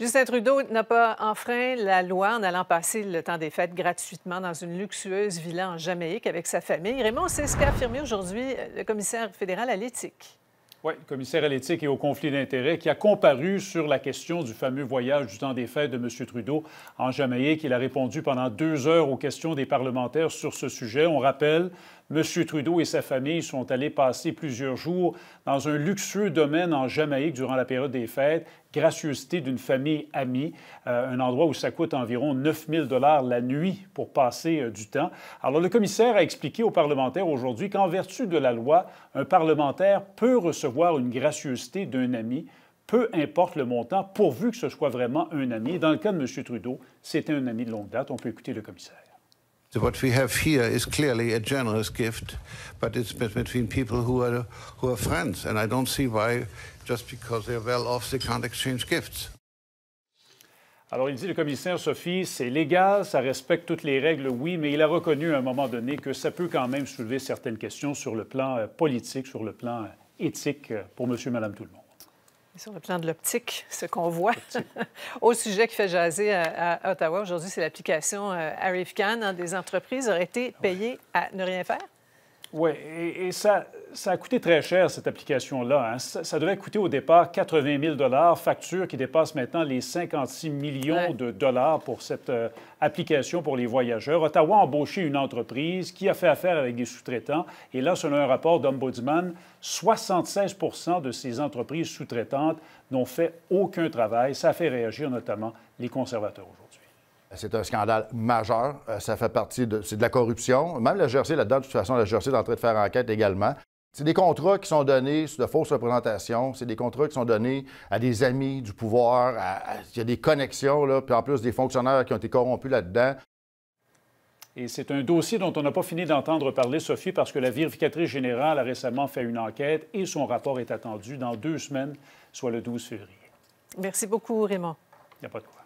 Justin Trudeau n'a pas enfreint la loi en allant passer le temps des fêtes gratuitement dans une luxueuse villa en Jamaïque avec sa famille. Raymond, c'est ce qu'a affirmé aujourd'hui le commissaire fédéral à l'éthique. Oui, le commissaire à l'éthique et au conflit d'intérêts qui a comparu sur la question du fameux voyage du temps des fêtes de M. Trudeau en Jamaïque. Il a répondu pendant deux heures aux questions des parlementaires sur ce sujet. On rappelle, M. Trudeau et sa famille sont allés passer plusieurs jours dans un luxueux domaine en Jamaïque durant la période des fêtes, gracieuseté d'une famille amie, euh, un endroit où ça coûte environ 9 000 la nuit pour passer euh, du temps. Alors le commissaire a expliqué aux parlementaires aujourd'hui qu'en vertu de la loi, un parlementaire peut recevoir Voir une gracieuseté d'un ami, peu importe le montant, pourvu que ce soit vraiment un ami. Dans le cas de M. Trudeau, c'était un ami de longue date. On peut écouter le commissaire. What we have here is clearly a generous gift, but it's between people who are, who are friends. And I don't see why, just because they're well off, they can't exchange gifts. Alors, il dit, le commissaire Sophie, c'est légal, ça respecte toutes les règles, oui, mais il a reconnu à un moment donné que ça peut quand même soulever certaines questions sur le plan euh, politique, sur le plan euh, éthique pour monsieur, madame, tout le monde sur le plan de l'optique, ce qu'on voit au sujet qui fait jaser à, Ottawa aujourd'hui, c'est l'application euh, Arifcan. Hein, des entreprises auraient été ah payées à ne rien faire. Oui, et, ça, ça, a coûté très cher, cette application-là. Hein. Ça, devait coûter au départ 80 000 facture qui dépasse maintenant les 56 millions de dollars pour cette euh, application pour les voyageurs. Ottawa a embauché une entreprise qui a fait affaire avec des sous-traitants. Et là, selon un rapport d'Ombudsman, 76 de ces entreprises sous-traitantes n'ont fait aucun travail. Ça fait réagir notamment les conservateurs aujourd'hui. C'est un scandale majeur. Euh, ça fait partie de. C'est de la corruption. Même la GRC là-dedans, de toute façon, la GRC est en train de faire enquête également. C'est des contrats qui sont donnés sous de fausses représentations. C'est des contrats qui sont donnés à des amis du pouvoir. il y a des connexions, là, puis en plus des fonctionnaires qui ont été corrompus là-dedans. Et c'est un dossier dont on n'a pas fini d'entendre parler, Sophie, parce que la vérificatrice générale a récemment fait une enquête et son rapport est attendu dans deux semaines, soit le 12 février. Merci beaucoup, Raymond. Il n'y a pas de quoi.